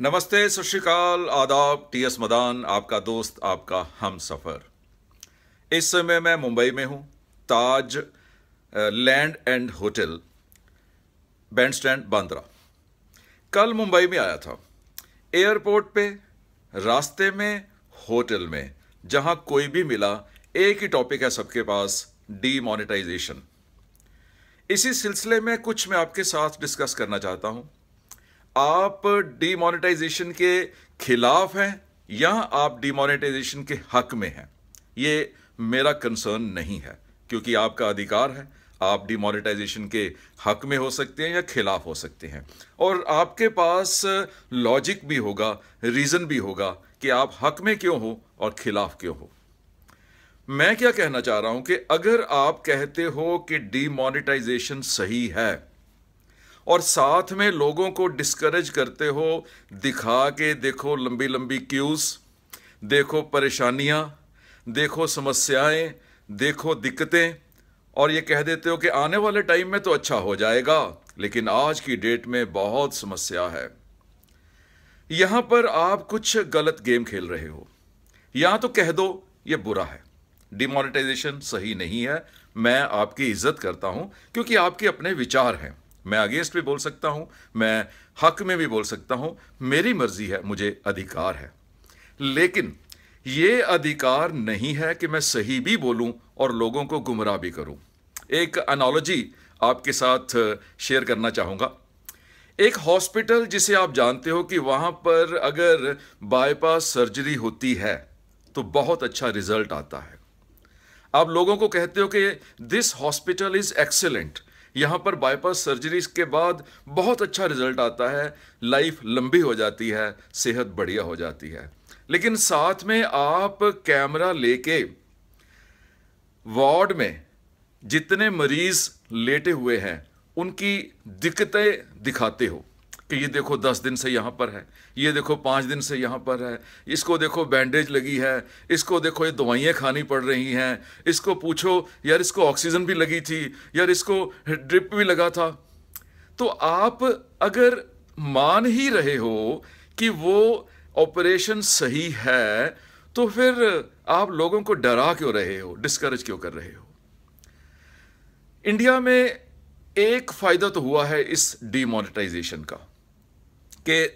नमस्ते सत श्रीकाल आदाब टी एस मदान आपका दोस्त आपका हम सफ़र इस समय मैं मुंबई में हूँ Taj land end hotel bandstand Bandra कल मुंबई में आया था एयरपोर्ट पे रास्ते में होटल में जहाँ कोई भी मिला एक ही टॉपिक है सबके पास डीमोनेटाइजेशन इसी सिलसिले में कुछ मैं आपके साथ डिस्कस करना चाहता हूँ आप डिमोनेटाइजेशन के खिलाफ हैं या आप डिमोनेटाइजेशन के हक में हैं ये मेरा कंसर्न नहीं है क्योंकि आपका अधिकार है आप डिमोनेटाइजेशन के हक में हो सकते हैं या खिलाफ हो सकते हैं और आपके पास लॉजिक भी होगा रीज़न भी होगा कि आप हक में क्यों हो और खिलाफ क्यों हो मैं क्या कहना चाह रहा हूं कि अगर आप कहते हो कि डिमोनेटाइजेशन सही है और साथ में लोगों को डिस्करेज करते हो दिखा के देखो लंबी लंबी क्यूज़ देखो परेशानियाँ देखो समस्याएं देखो दिक्कतें और ये कह देते हो कि आने वाले टाइम में तो अच्छा हो जाएगा लेकिन आज की डेट में बहुत समस्या है यहाँ पर आप कुछ गलत गेम खेल रहे हो यहाँ तो कह दो ये बुरा है डिमोनिटाइजेशन सही नहीं है मैं आपकी इज्जत करता हूँ क्योंकि आपके अपने विचार हैं मैं अगेंस्ट भी बोल सकता हूँ मैं हक में भी बोल सकता हूं मेरी मर्जी है मुझे अधिकार है लेकिन ये अधिकार नहीं है कि मैं सही भी बोलूं और लोगों को गुमराह भी करूं एक अनोलॉजी आपके साथ शेयर करना चाहूँगा एक हॉस्पिटल जिसे आप जानते हो कि वहां पर अगर बाईपास सर्जरी होती है तो बहुत अच्छा रिजल्ट आता है आप लोगों को कहते हो कि दिस हॉस्पिटल इज़ एक्सेलेंट यहाँ पर बाईपास सर्जरीज के बाद बहुत अच्छा रिजल्ट आता है लाइफ लंबी हो जाती है सेहत बढ़िया हो जाती है लेकिन साथ में आप कैमरा लेके वार्ड में जितने मरीज लेटे हुए हैं उनकी दिक्कतें दिखाते हो कि ये देखो दस दिन से यहाँ पर है ये देखो पाँच दिन से यहाँ पर है इसको देखो बैंडेज लगी है इसको देखो ये दवाइयाँ खानी पड़ रही हैं इसको पूछो यार इसको ऑक्सीजन भी लगी थी यार इसको ड्रिप भी लगा था तो आप अगर मान ही रहे हो कि वो ऑपरेशन सही है तो फिर आप लोगों को डरा क्यों रहे हो डिस्करेज क्यों कर रहे हो इंडिया में एक फायदा तो हुआ है इस डिमोनिटाइजेशन का कि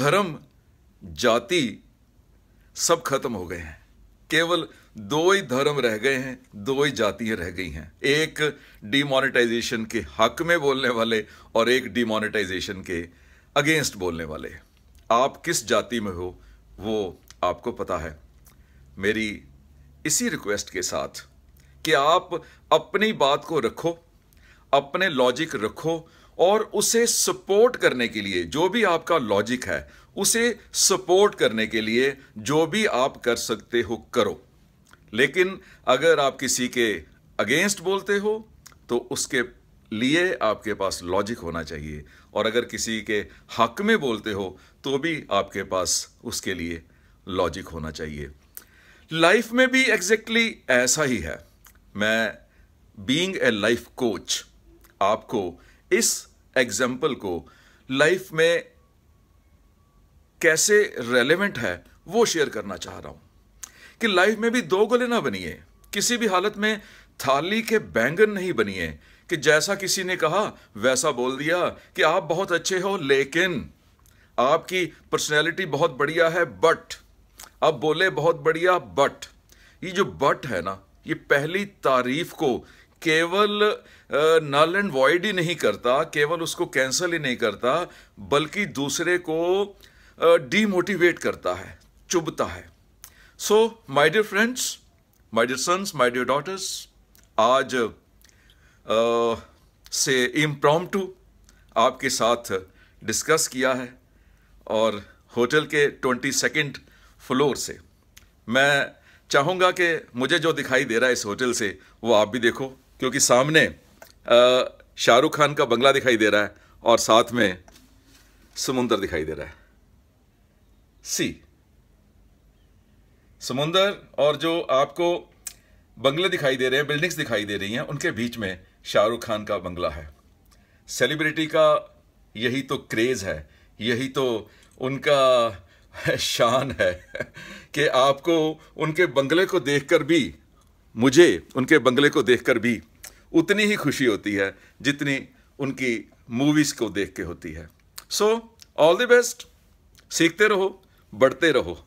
धर्म जाति सब खत्म हो गए हैं केवल दो ही धर्म रह गए हैं दो ही जातियां रह गई हैं एक डिमोनेटाइजेशन के हक में बोलने वाले और एक डिमोनेटाइजेशन के अगेंस्ट बोलने वाले आप किस जाति में हो वो आपको पता है मेरी इसी रिक्वेस्ट के साथ कि आप अपनी बात को रखो अपने लॉजिक रखो और उसे सपोर्ट करने के लिए जो भी आपका लॉजिक है उसे सपोर्ट करने के लिए जो भी आप कर सकते हो करो लेकिन अगर आप किसी के अगेंस्ट बोलते हो तो उसके लिए आपके पास लॉजिक होना चाहिए और अगर किसी के हक में बोलते हो तो भी आपके पास उसके लिए लॉजिक होना चाहिए लाइफ में भी एग्जैक्टली exactly ऐसा ही है मैं बीइंग ए लाइफ कोच आपको इस एग्जाम्पल को लाइफ में कैसे रेलेवेंट है वो शेयर करना चाह रहा हूं कि लाइफ में भी दो गोले ना बनिए किसी भी हालत में थाली के बैंगन नहीं बनिए कि जैसा किसी ने कहा वैसा बोल दिया कि आप बहुत अच्छे हो लेकिन आपकी पर्सनैलिटी बहुत बढ़िया है बट आप बोले बहुत बढ़िया बट ये जो बट है ना ये पहली तारीफ को केवल नल एंड वॉइड ही नहीं करता केवल उसको कैंसिल ही नहीं करता बल्कि दूसरे को डीमोटिवेट करता है चुभता है so my dear friends my dear sons my dear daughters आज आ, से इम्प्रॉम आपके साथ डिस्कस किया है और होटल के ट्वेंटी सेकेंड फ्लोर से मैं चाहूँगा कि मुझे जो दिखाई दे रहा है इस होटल से वो आप भी देखो क्योंकि सामने शाहरुख खान का बंगला दिखाई दे रहा है और साथ में समुंदर दिखाई दे रहा है सी समुंदर और जो आपको बंगले दिखाई दे रहे हैं बिल्डिंग्स दिखाई दे रही हैं उनके बीच में शाहरुख खान का बंगला है सेलिब्रिटी का यही तो क्रेज़ है यही तो उनका शान है कि आपको उनके बंगले को देखकर भी मुझे उनके बंगले को देखकर भी उतनी ही खुशी होती है जितनी उनकी मूवीज़ को देख के होती है सो ऑल द बेस्ट सीखते रहो बढ़ते रहो